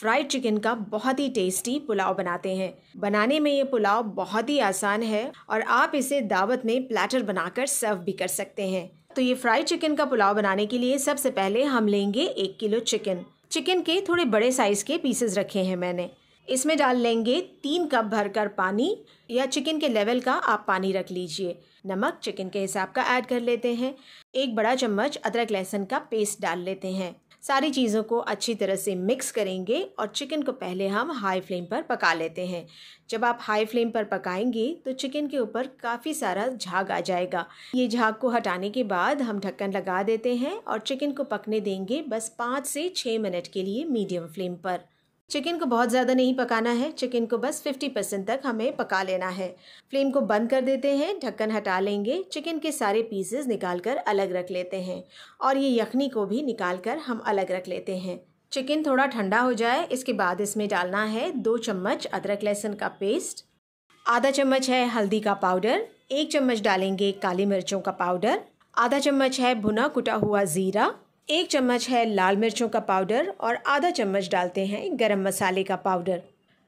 fried chicken का बहुत ही tasty pulao बनाते हैं बनाने में ये पुलाव बहुत ही आसान है और आप इसे दावत में प्लेटर बनाकर सर्व भी कर सकते हैं तो ये फ्राइड चिकन का पुलाव बनाने के लिए सबसे पहले हम लेंगे एक किलो चिकन चिकन के थोड़े बड़े साइज़ के पीसेस रखे हैं मैंने इसमें डाल लेंगे तीन कप भरकर पानी या चिकन के लेवल का आप पानी रख लीजिए नमक चिकन के हिसाब का ऐड कर लेते हैं एक बड़ा चम्मच अदरक लहसुन का पेस्ट डाल लेते हैं सारी चीज़ों को अच्छी तरह से मिक्स करेंगे और चिकन को पहले हम हाई फ्लेम पर पका लेते हैं जब आप हाई फ्लेम पर पकाएंगे तो चिकन के ऊपर काफ़ी सारा झाग आ जाएगा ये झाग को हटाने के बाद हम ढक्कन लगा देते हैं और चिकन को पकने देंगे बस पाँच से छः मिनट के लिए मीडियम फ्लेम पर चिकन को बहुत ज़्यादा नहीं पकाना है चिकन को बस 50 परसेंट तक हमें पका लेना है फ्लेम को बंद कर देते हैं ढक्कन हटा लेंगे चिकन के सारे पीसेस निकाल कर अलग रख लेते हैं और ये यखनी को भी निकाल कर हम अलग रख लेते हैं चिकन थोड़ा ठंडा हो जाए इसके बाद इसमें डालना है दो चम्मच अदरक लहसुन का पेस्ट आधा चम्मच है हल्दी का पाउडर एक चम्मच डालेंगे काली मिर्चों का पाउडर आधा चम्मच है भुना कुटा हुआ ज़ीरा एक चम्मच है लाल मिर्चों का पाउडर और आधा चम्मच डालते हैं गरम मसाले का पाउडर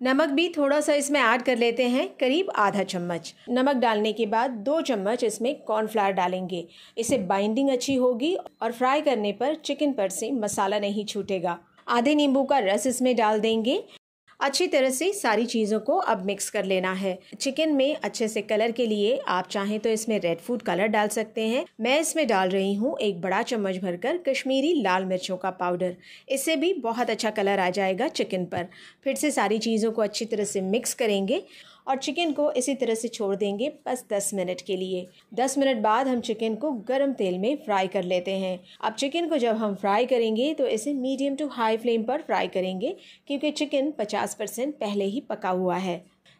नमक भी थोड़ा सा इसमें ऐड कर लेते हैं करीब आधा चम्मच नमक डालने के बाद दो चम्मच इसमें कॉर्नफ्लावर डालेंगे इससे बाइंडिंग अच्छी होगी और फ्राई करने पर चिकन पर से मसाला नहीं छूटेगा आधे नींबू का रस इसमें डाल देंगे अच्छी तरह से सारी चीज़ों को अब मिक्स कर लेना है चिकन में अच्छे से कलर के लिए आप चाहें तो इसमें रेड फूड कलर डाल सकते हैं मैं इसमें डाल रही हूँ एक बड़ा चम्मच भरकर कश्मीरी लाल मिर्चों का पाउडर इससे भी बहुत अच्छा कलर आ जाएगा चिकन पर फिर से सारी चीज़ों को अच्छी तरह से मिक्स करेंगे और चिकन को इसी तरह से छोड़ देंगे बस 10 मिनट के लिए 10 मिनट बाद हम चिकन को गर्म तेल में फ्राई कर लेते हैं अब चिकन को जब हम फ्राई करेंगे तो इसे मीडियम टू हाई फ्लेम पर फ्राई करेंगे क्योंकि चिकन 50 परसेंट पहले ही पका हुआ है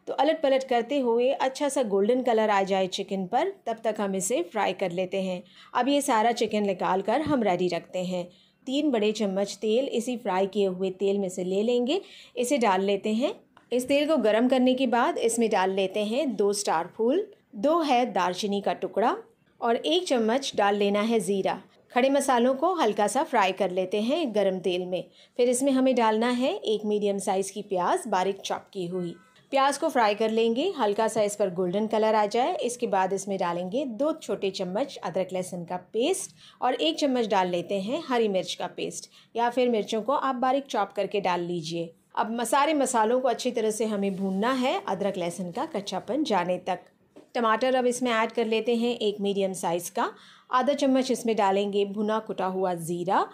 तो अलट पलट करते हुए अच्छा सा गोल्डन कलर आ जाए चिकन पर तब तक हम इसे फ्राई कर लेते हैं अब ये सारा चिकन निकाल कर हम रेडी रखते हैं तीन बड़े चम्मच तेल इसी फ्राई किए हुए तेल में से ले लेंगे इसे डाल लेते हैं इस तेल को गर्म करने के बाद इसमें डाल लेते हैं दो स्टार फूल दो है दालचीनी का टुकड़ा और एक चम्मच डाल लेना है ज़ीरा खड़े मसालों को हल्का सा फ्राई कर लेते हैं गरम तेल में फिर इसमें हमें डालना है एक मीडियम साइज़ की प्याज बारीक चॉप की हुई प्याज को फ्राई कर लेंगे हल्का सा इस पर गोल्डन कलर आ जाए इसके बाद इसमें डालेंगे दो छोटे चम्मच अदरक लहसुन का पेस्ट और एक चम्मच डाल लेते हैं हरी मिर्च का पेस्ट या फिर मिर्चों को आप बारीक चॉप करके डाल लीजिए अब मसारे मसालों को अच्छी तरह से हमें भूनना है अदरक लहसुन का कच्चापन जाने तक टमाटर अब इसमें ऐड कर लेते हैं एक मीडियम साइज़ का आधा चम्मच इसमें डालेंगे भुना कुटा हुआ ज़ीरा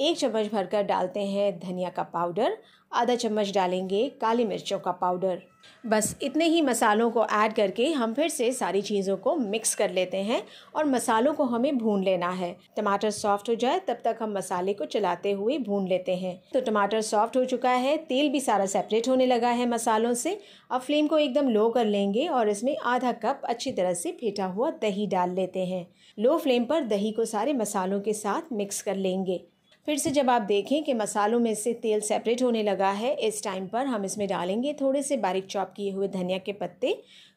एक चम्मच भरकर डालते हैं धनिया का पाउडर आधा चम्मच डालेंगे काली मिर्चों का पाउडर बस इतने ही मसालों को ऐड करके हम फिर से सारी चीज़ों को मिक्स कर लेते हैं और मसालों को हमें भून लेना है टमाटर सॉफ्ट हो जाए तब तक हम मसाले को चलाते हुए भून लेते हैं तो टमाटर सॉफ्ट हो चुका है तेल भी सारा सेपरेट होने लगा है मसालों से अब फ्लेम को एकदम लो कर लेंगे और इसमें आधा कप अच्छी तरह से फेटा हुआ दही डाल लेते हैं लो फ्लेम पर दही को सारे मसालों के साथ मिक्स कर लेंगे फिर से जब आप देखें कि मसालों में से तेल सेपरेट होने लगा है इस टाइम पर हम इसमें डालेंगे थोड़े से बारीक चॉप किए हुए धनिया के पत्ते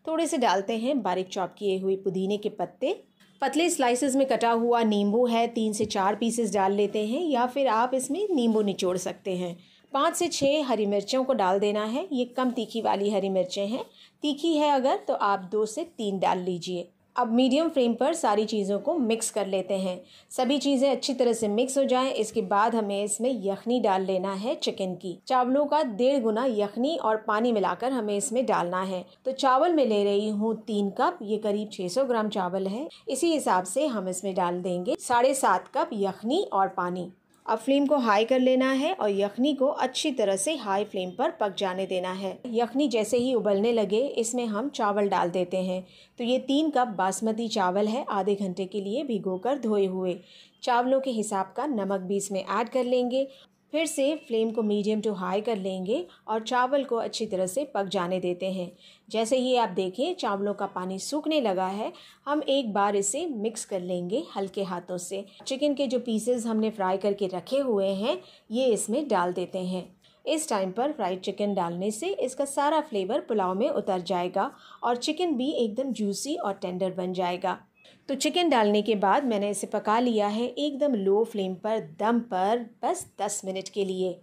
थोड़े से डालते हैं बारीक चॉप किए हुए पुदीने के पत्ते पतले स्लाइसेस में कटा हुआ नींबू है तीन से चार पीसेस डाल लेते हैं या फिर आप इसमें नींबू निचोड़ सकते हैं पाँच से छः हरी मिर्चों को डाल देना है ये कम तीखी वाली हरी मिर्चें हैं तीखी है अगर तो आप दो से तीन डाल लीजिए अब मीडियम फ्लेम पर सारी चीज़ों को मिक्स कर लेते हैं सभी चीज़ें अच्छी तरह से मिक्स हो जाएं इसके बाद हमें इसमें यखनी डाल लेना है चिकन की चावलों का डेढ़ गुना यखनी और पानी मिलाकर हमें इसमें डालना है तो चावल में ले रही हूँ तीन कप ये करीब 600 ग्राम चावल है इसी हिसाब से हम इसमें डाल देंगे साढ़े सात कप यखनी और पानी अब फ्लेम को हाई कर लेना है और यखनी को अच्छी तरह से हाई फ्लेम पर पक जाने देना है यखनी जैसे ही उबलने लगे इसमें हम चावल डाल देते हैं तो ये तीन कप बासमती चावल है आधे घंटे के लिए भिगोकर धोए हुए चावलों के हिसाब का नमक भी इसमें ऐड कर लेंगे फिर से फ्लेम को मीडियम टू हाई कर लेंगे और चावल को अच्छी तरह से पक जाने देते हैं जैसे ही आप देखें चावलों का पानी सूखने लगा है हम एक बार इसे मिक्स कर लेंगे हल्के हाथों से चिकन के जो पीसेस हमने फ्राई करके रखे हुए हैं ये इसमें डाल देते हैं इस टाइम पर फ्राइड चिकन डालने से इसका सारा फ्लेवर पुलाव में उतर जाएगा और चिकन भी एकदम जूसी और टेंडर बन जाएगा तो चिकन डालने के बाद मैंने इसे पका लिया है एकदम लो फ्लेम पर दम पर बस दस मिनट के लिए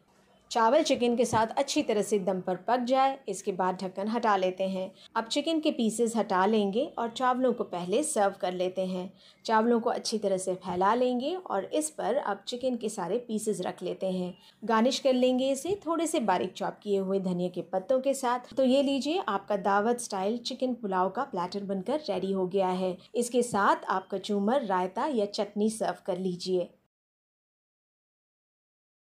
चावल चिकन के साथ अच्छी तरह से दम पर पक जाए इसके बाद ढक्कन हटा लेते हैं अब चिकन के पीसेस हटा लेंगे और चावलों को पहले सर्व कर लेते हैं चावलों को अच्छी तरह से फैला लेंगे और इस पर अब चिकन के सारे पीसेस रख लेते हैं गार्निश कर लेंगे इसे थोड़े से बारीक चॉप किए हुए धनिया के पत्तों के साथ तो ये लीजिए आपका दावत स्टाइल चिकन पुलाव का प्लेटर बनकर रेडी हो गया है इसके साथ आप कचूमर रायता या चटनी सर्व कर लीजिए